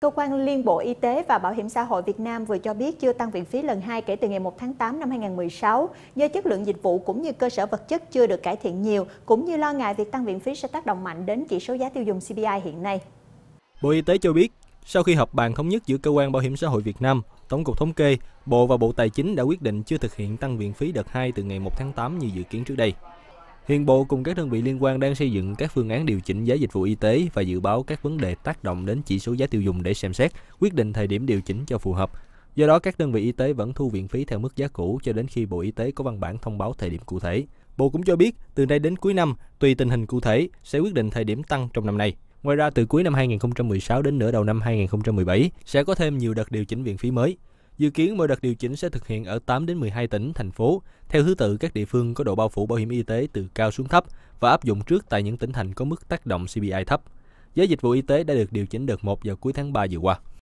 Cơ quan Liên Bộ Y tế và Bảo hiểm xã hội Việt Nam vừa cho biết chưa tăng viện phí lần 2 kể từ ngày 1 tháng 8 năm 2016 do chất lượng dịch vụ cũng như cơ sở vật chất chưa được cải thiện nhiều, cũng như lo ngại việc tăng viện phí sẽ tác động mạnh đến chỉ số giá tiêu dùng CPI hiện nay. Bộ Y tế cho biết, sau khi họp bàn thống nhất giữa Cơ quan Bảo hiểm xã hội Việt Nam, Tổng cục Thống kê, Bộ và Bộ Tài chính đã quyết định chưa thực hiện tăng viện phí đợt 2 từ ngày 1 tháng 8 như dự kiến trước đây. Hiện Bộ cùng các đơn vị liên quan đang xây dựng các phương án điều chỉnh giá dịch vụ y tế và dự báo các vấn đề tác động đến chỉ số giá tiêu dùng để xem xét, quyết định thời điểm điều chỉnh cho phù hợp. Do đó, các đơn vị y tế vẫn thu viện phí theo mức giá cũ cho đến khi Bộ Y tế có văn bản thông báo thời điểm cụ thể. Bộ cũng cho biết, từ nay đến cuối năm, tùy tình hình cụ thể, sẽ quyết định thời điểm tăng trong năm nay. Ngoài ra, từ cuối năm 2016 đến nửa đầu năm 2017, sẽ có thêm nhiều đợt điều chỉnh viện phí mới. Dự kiến mỗi đợt điều chỉnh sẽ thực hiện ở 8 đến 12 tỉnh, thành phố, theo thứ tự các địa phương có độ bao phủ bảo hiểm y tế từ cao xuống thấp và áp dụng trước tại những tỉnh thành có mức tác động CPI thấp. Giá dịch vụ y tế đã được điều chỉnh đợt 1 vào cuối tháng 3 vừa qua.